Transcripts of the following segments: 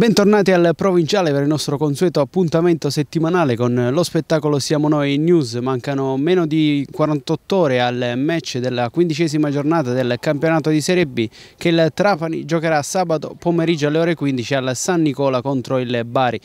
Bentornati al Provinciale per il nostro consueto appuntamento settimanale con lo spettacolo Siamo Noi News. Mancano meno di 48 ore al match della quindicesima giornata del campionato di Serie B che il Trapani giocherà sabato pomeriggio alle ore 15 al San Nicola contro il Bari.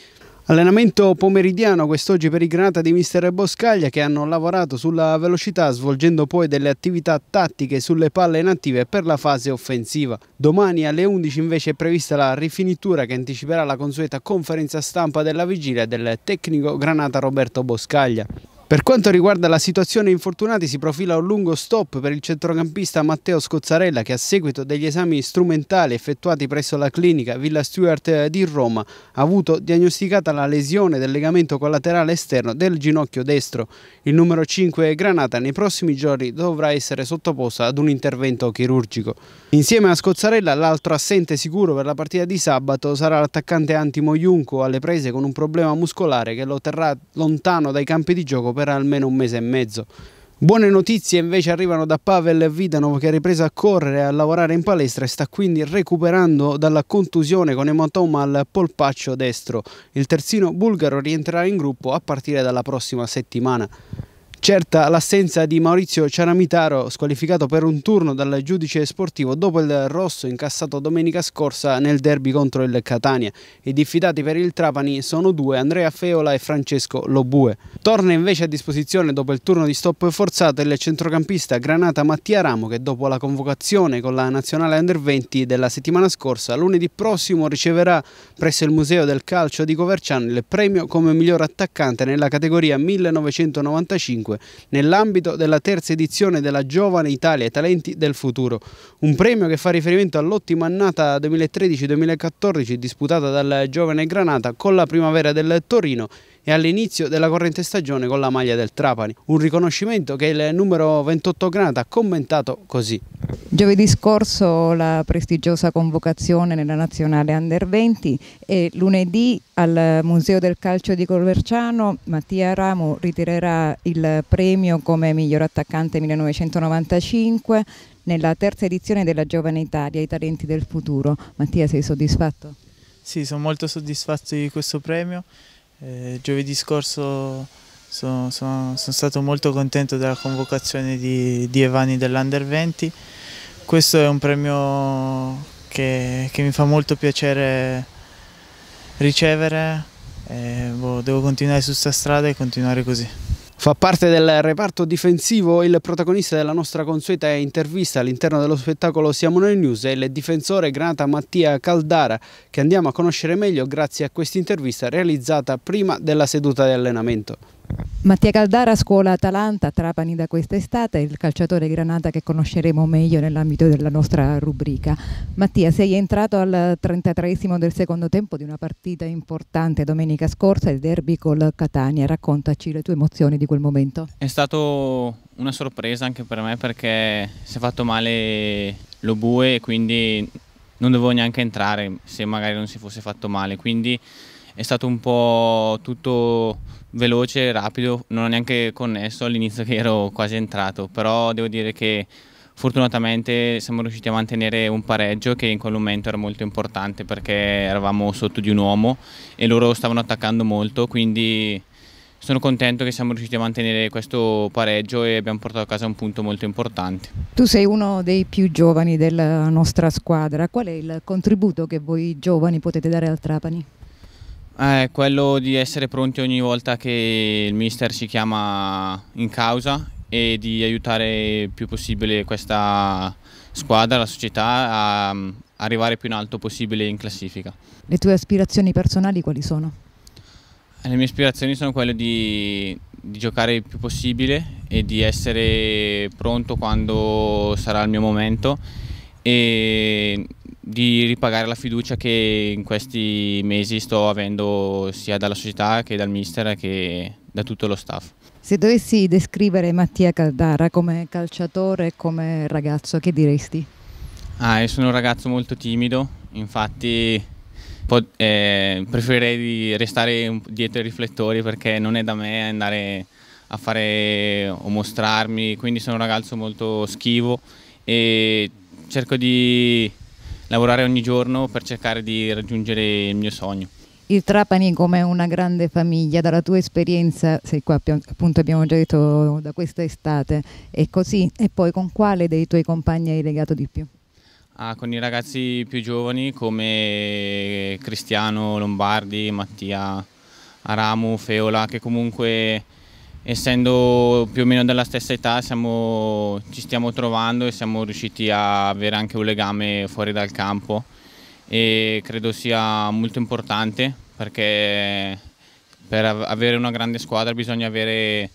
Allenamento pomeridiano quest'oggi per i Granata di Mister Boscaglia che hanno lavorato sulla velocità svolgendo poi delle attività tattiche sulle palle inattive per la fase offensiva. Domani alle 11 invece è prevista la rifinitura che anticiperà la consueta conferenza stampa della vigilia del tecnico Granata Roberto Boscaglia. Per quanto riguarda la situazione infortunati si profila un lungo stop per il centrocampista Matteo Scozzarella che a seguito degli esami strumentali effettuati presso la clinica Villa Stewart di Roma ha avuto diagnosticata la lesione del legamento collaterale esterno del ginocchio destro. Il numero 5 Granata nei prossimi giorni dovrà essere sottoposto ad un intervento chirurgico. Insieme a Scozzarella l'altro assente sicuro per la partita di sabato sarà l'attaccante Antimo Junco alle prese con un problema muscolare che lo terrà lontano dai campi di gioco per almeno un mese e mezzo. Buone notizie invece arrivano da Pavel Vidanov che ha ripreso a correre e a lavorare in palestra e sta quindi recuperando dalla contusione con ematoma al polpaccio destro. Il terzino bulgaro rientrerà in gruppo a partire dalla prossima settimana. Certa l'assenza di Maurizio Ciaramitaro, squalificato per un turno dal giudice sportivo dopo il rosso incassato domenica scorsa nel derby contro il Catania. I diffidati per il Trapani sono due, Andrea Feola e Francesco Lobue. Torna invece a disposizione dopo il turno di stop forzato il centrocampista Granata Mattia Ramo che dopo la convocazione con la nazionale Under 20 della settimana scorsa, lunedì prossimo riceverà presso il Museo del Calcio di Coverciano il premio come miglior attaccante nella categoria 1995 2025, nell'ambito della terza edizione della Giovane Italia e Talenti del Futuro, un premio che fa riferimento all'ottima annata 2013-2014 disputata dal giovane Granata con la primavera del Torino e all'inizio della corrente stagione con la maglia del Trapani. Un riconoscimento che il numero 28 Granata ha commentato così. Giovedì scorso la prestigiosa convocazione nella nazionale Under 20 e lunedì al Museo del Calcio di Colverciano Mattia Ramo ritirerà il premio come miglior attaccante 1995 nella terza edizione della Giovane Italia, i talenti del futuro. Mattia sei soddisfatto? Sì, sono molto soddisfatto di questo premio eh, giovedì scorso sono, sono, sono, stato molto contento della convocazione di, di Evani dell'Under 20. Questo è un premio che, che mi fa molto piacere ricevere. Eh, boh, devo continuare su questa strada e continuare così. Fa parte del reparto difensivo il protagonista della nostra consueta intervista all'interno dello spettacolo Siamo noi News è il difensore Granata Mattia Caldara che andiamo a conoscere meglio grazie a questa intervista realizzata prima della seduta di allenamento. Mattia Caldara, scuola Atalanta, Trapani da quest'estate, il calciatore Granata che conosceremo meglio nell'ambito della nostra rubrica. Mattia, sei entrato al 33 del secondo tempo di una partita importante domenica scorsa, il derby col Catania. Raccontaci le tue emozioni di quel momento. È stata una sorpresa anche per me perché si è fatto male lo bue e quindi non dovevo neanche entrare se magari non si fosse fatto male. Quindi è stato un po' tutto veloce, rapido, non ho neanche connesso all'inizio che ero quasi entrato, però devo dire che fortunatamente siamo riusciti a mantenere un pareggio che in quel momento era molto importante perché eravamo sotto di un uomo e loro stavano attaccando molto, quindi sono contento che siamo riusciti a mantenere questo pareggio e abbiamo portato a casa un punto molto importante. Tu sei uno dei più giovani della nostra squadra, qual è il contributo che voi giovani potete dare al Trapani? È eh, quello di essere pronti ogni volta che il mister ci chiama in causa e di aiutare il più possibile questa squadra, la società a mm, arrivare più in alto possibile in classifica. Le tue aspirazioni personali quali sono? Eh, le mie aspirazioni sono quelle di, di giocare il più possibile e di essere pronto quando sarà il mio momento e di ripagare la fiducia che in questi mesi sto avendo sia dalla società che dal mister che da tutto lo staff. Se dovessi descrivere Mattia Caldara come calciatore e come ragazzo, che diresti? Ah, sono un ragazzo molto timido, infatti eh, preferirei restare dietro i riflettori perché non è da me andare a fare o mostrarmi, quindi sono un ragazzo molto schivo e cerco di lavorare ogni giorno per cercare di raggiungere il mio sogno. Il Trapani come una grande famiglia, dalla tua esperienza, sei qua appunto abbiamo già detto da questa estate, è così e poi con quale dei tuoi compagni hai legato di più? Ah, con i ragazzi più giovani come Cristiano, Lombardi, Mattia, Aramu, Feola, che comunque essendo più o meno della stessa età siamo, ci stiamo trovando e siamo riusciti a avere anche un legame fuori dal campo e credo sia molto importante perché per avere una grande squadra bisogna avere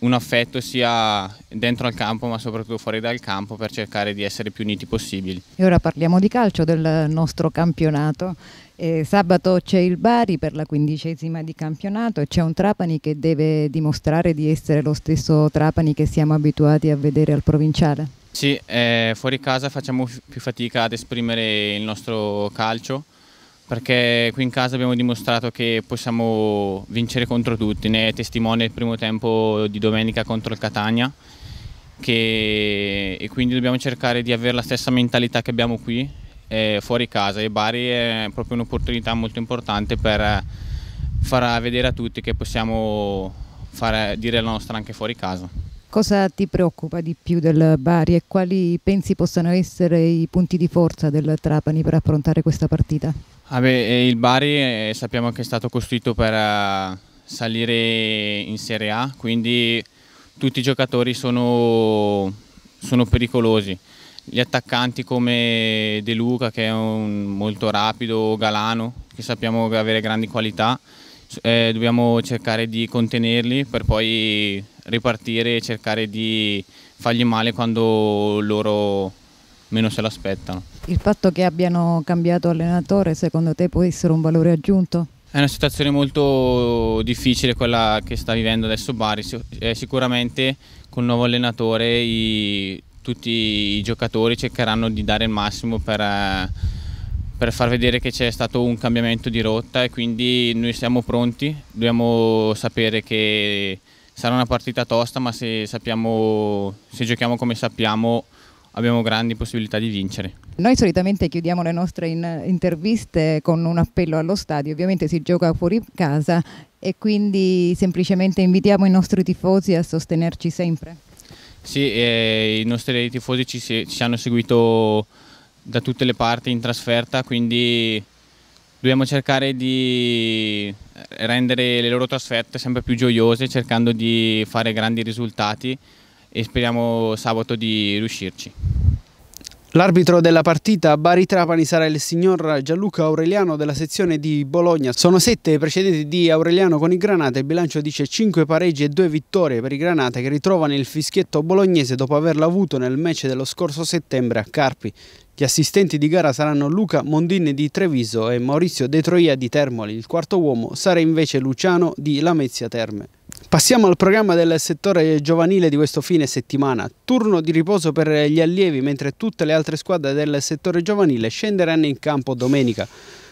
un affetto sia dentro al campo ma soprattutto fuori dal campo per cercare di essere più uniti possibili. E ora parliamo di calcio del nostro campionato. Eh, sabato c'è il Bari per la quindicesima di campionato e c'è un Trapani che deve dimostrare di essere lo stesso Trapani che siamo abituati a vedere al provinciale. Sì, eh, fuori casa facciamo più fatica ad esprimere il nostro calcio perché qui in casa abbiamo dimostrato che possiamo vincere contro tutti, ne è testimone il primo tempo di domenica contro il Catania che, e quindi dobbiamo cercare di avere la stessa mentalità che abbiamo qui eh, fuori casa e Bari è proprio un'opportunità molto importante per far vedere a tutti che possiamo fare, dire la nostra anche fuori casa. Cosa ti preoccupa di più del Bari e quali pensi possano essere i punti di forza del Trapani per affrontare questa partita? Ah beh, eh, il Bari eh, sappiamo che è stato costruito per eh, salire in Serie A, quindi tutti i giocatori sono, sono pericolosi. Gli attaccanti come De Luca che è un molto rapido, Galano che sappiamo avere grandi qualità, eh, dobbiamo cercare di contenerli per poi ripartire e cercare di fargli male quando loro meno se l'aspettano. Il fatto che abbiano cambiato allenatore secondo te può essere un valore aggiunto? È una situazione molto difficile quella che sta vivendo adesso Bari, eh, sicuramente con il nuovo allenatore i, tutti i giocatori cercheranno di dare il massimo per, eh, per far vedere che c'è stato un cambiamento di rotta e quindi noi siamo pronti, dobbiamo sapere che sarà una partita tosta, ma se, sappiamo, se giochiamo come sappiamo abbiamo grandi possibilità di vincere. Noi solitamente chiudiamo le nostre in interviste con un appello allo stadio, ovviamente si gioca fuori casa e quindi semplicemente invitiamo i nostri tifosi a sostenerci sempre. Sì, eh, i nostri tifosi ci, ci, hanno seguito da tutte le parti in trasferta, quindi dobbiamo cercare di, rendere le loro trasferte sempre più gioiose cercando di fare grandi risultati e speriamo sabato di riuscirci. L'arbitro della partita a Bari Trapani sarà il signor Gianluca Aureliano della sezione di Bologna. Sono sette i precedenti di Aureliano con i Granate. Il bilancio dice 5 pareggi e 2 vittorie per i Granate che ritrovano il fischietto bolognese dopo averlo avuto nel match dello scorso settembre a Carpi. Gli assistenti di gara saranno Luca Mondini di Treviso e Maurizio De Troia di Termoli. Il quarto uomo sarà invece Luciano di Lamezia Terme. Passiamo al programma del settore giovanile di questo fine settimana. Turno di riposo per gli allievi mentre tutte le altre squadre del settore giovanile scenderanno in campo domenica.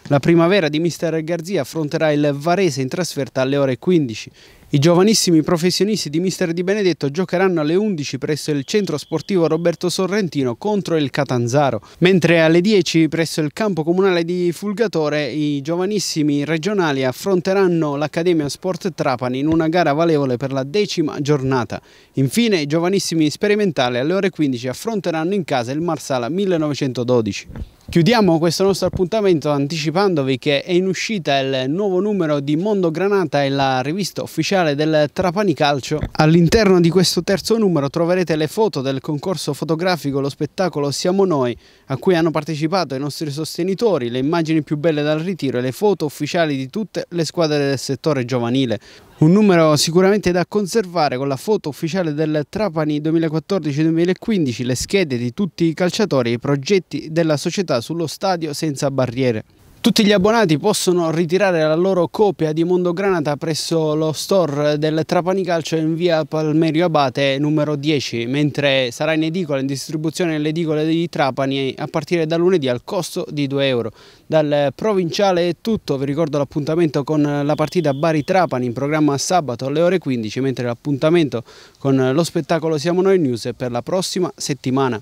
La primavera di Mister Garzia affronterà il Varese in trasferta alle ore 15. I giovanissimi professionisti di Mister Di Benedetto giocheranno alle 11 presso il centro sportivo Roberto Sorrentino contro il Catanzaro, mentre alle 10 presso il campo comunale di Fulgatore i giovanissimi regionali affronteranno l'Accademia Sport Trapani in una gara valevole per la decima giornata. Infine i giovanissimi sperimentali alle ore 15 affronteranno in casa il Marsala 1912. Chiudiamo questo nostro appuntamento anticipandovi che è in uscita il nuovo numero di Mondo Granata e la rivista ufficiale del Trapani Calcio. All'interno di questo terzo numero troverete le foto del concorso fotografico Lo spettacolo Siamo noi, a cui hanno partecipato i nostri sostenitori, le immagini più belle dal ritiro e le foto ufficiali di tutte le squadre del settore giovanile. Un numero sicuramente da conservare con la foto ufficiale del Trapani 2014-2015, le schede di tutti i calciatori e i progetti della società sullo stadio senza barriere. Tutti gli abbonati possono ritirare la loro copia di Mondogranata presso lo store del Trapani Calcio in via Palmerio Abate numero 10, mentre sarà in edicola, in distribuzione nelle edicole di Trapani a partire da lunedì al costo di 2 euro. Dal provinciale è tutto, vi ricordo l'appuntamento con la partita Bari-Trapani in programma sabato alle ore 15, mentre l'appuntamento con lo spettacolo Siamo Noi News è per la prossima settimana.